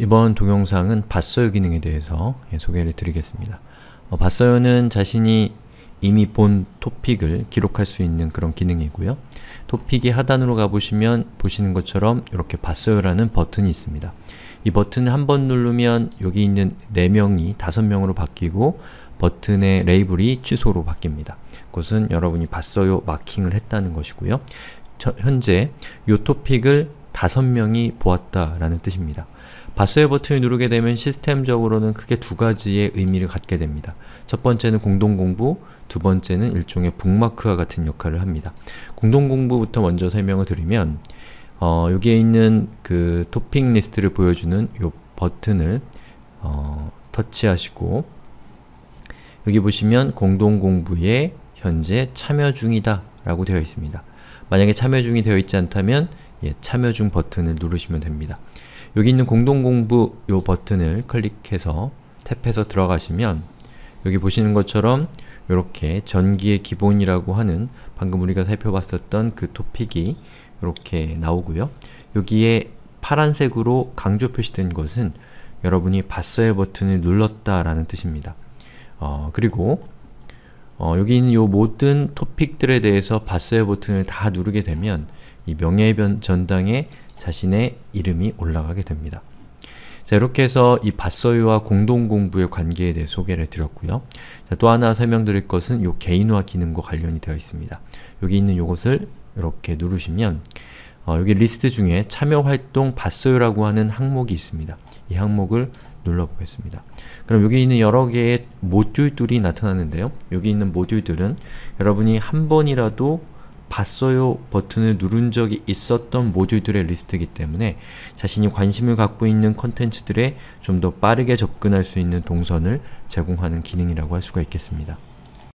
이번 동영상은 봤어요 기능에 대해서 예, 소개를 드리겠습니다. 어, 봤어요는 자신이 이미 본 토픽을 기록할 수 있는 그런 기능이고요. 토픽이 하단으로 가보시면 보시는 것처럼 이렇게 봤어요라는 버튼이 있습니다. 이 버튼을 한 번 누르면 여기 있는 4명이 5명으로 바뀌고 버튼의 레이블이 취소로 바뀝니다. 그것은 여러분이 봤어요 마킹을 했다는 것이고요. 저, 현재 이 토픽을 다섯 명이 보았다라는 뜻입니다. 봤어요 버튼을 누르게 되면 시스템적으로는 크게 두 가지의 의미를 갖게 됩니다. 첫 번째는 공동공부, 두 번째는 일종의 북마크와 같은 역할을 합니다. 공동공부부터 먼저 설명을 드리면 어, 여기에 있는 그 토핑 리스트를 보여주는 이 버튼을 어, 터치하시고 여기 보시면 공동공부에 현재 참여 중이다 라고 되어 있습니다. 만약에 참여 중이 되어 있지 않다면 예, 참여 중 버튼을 누르시면 됩니다. 여기 있는 공동공부 요 버튼을 클릭해서 탭해서 들어가시면 여기 보시는 것처럼 이렇게 전기의 기본이라고 하는 방금 우리가 살펴봤었던 그 토픽이 이렇게 나오고요. 여기에 파란색으로 강조 표시된 것은 여러분이 봤어의 버튼을 눌렀다라는 뜻입니다. 어, 그리고 어, 여기 있는 요 모든 토픽들에 대해서 봤어의 버튼을 다 누르게 되면 이 명예의 변 전당에 자신의 이름이 올라가게 됩니다. 자, 이렇게 해서 이 밭소유와 공동공부의 관계에 대해 소개를 드렸고요. 자, 또 하나 설명드릴 것은 요 개인화 기능과 관련이 되어 있습니다. 여기 있는 요것을 이렇게 누르시면 어, 여기 리스트 중에 참여활동 밭소유라고 하는 항목이 있습니다. 이 항목을 눌러보겠습니다. 그럼 여기 있는 여러 개의 모듈들이 나타나는데요. 여기 있는 모듈들은 여러분이 한 번이라도 봤어요 버튼을 누른 적이 있었던 모듈들의 리스트이기 때문에 자신이 관심을 갖고 있는 컨텐츠들에 좀 더 빠르게 접근할 수 있는 동선을 제공하는 기능이라고 할 수가 있겠습니다.